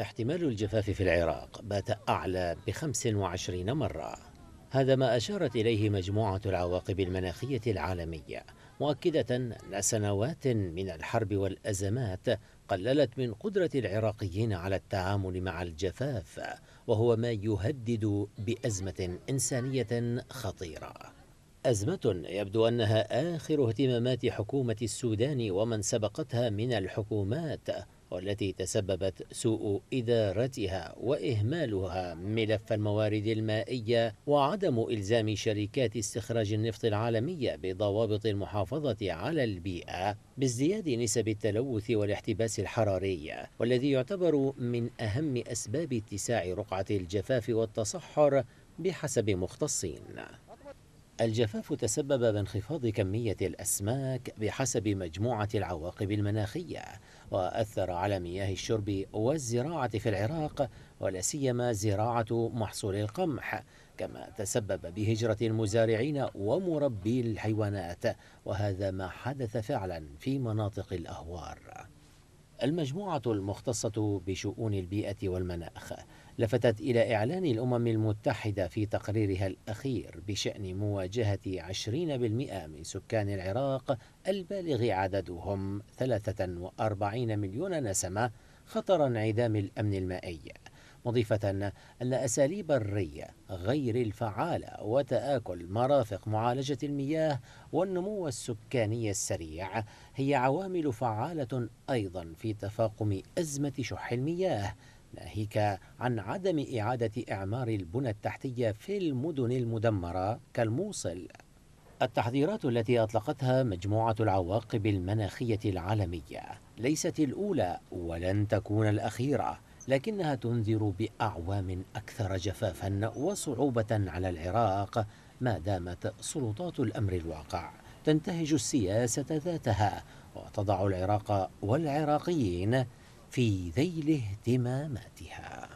احتمال الجفاف في العراق بات أعلى ب 25 مرة هذا ما أشارت إليه مجموعة العواقب المناخية العالمية مؤكدة أن سنوات من الحرب والأزمات قللت من قدرة العراقيين على التعامل مع الجفاف وهو ما يهدد بأزمة إنسانية خطيرة أزمة يبدو أنها آخر اهتمامات حكومة السودان ومن سبقتها من الحكومات والتي تسببت سوء إدارتها وإهمالها ملف الموارد المائية وعدم إلزام شركات استخراج النفط العالمية بضوابط المحافظة على البيئة بازدياد نسب التلوث والاحتباس الحراري والذي يعتبر من أهم أسباب اتساع رقعة الجفاف والتصحر بحسب مختصين الجفاف تسبب بانخفاض كمية الأسماك بحسب مجموعة العواقب المناخية وأثر على مياه الشرب والزراعة في العراق ولا سيما زراعة محصول القمح كما تسبب بهجرة المزارعين ومربي الحيوانات وهذا ما حدث فعلا في مناطق الأهوار المجموعة المختصة بشؤون البيئة والمناخ لفتت إلى إعلان الأمم المتحدة في تقريرها الأخير بشأن مواجهة 20% من سكان العراق البالغ عددهم 43 مليون نسمة خطر انعدام الأمن المائي مضيفة أن أساليب الري غير الفعالة وتآكل مرافق معالجة المياه والنمو السكاني السريع هي عوامل فعالة أيضا في تفاقم أزمة شح المياه ناهيك عن عدم إعادة إعمار البنى التحتية في المدن المدمرة كالموصل التحذيرات التي أطلقتها مجموعة العواقب المناخية العالمية ليست الأولى ولن تكون الأخيرة لكنها تنذر باعوام اكثر جفافا وصعوبه على العراق ما دامت سلطات الامر الواقع تنتهج السياسه ذاتها وتضع العراق والعراقيين في ذيل اهتماماتها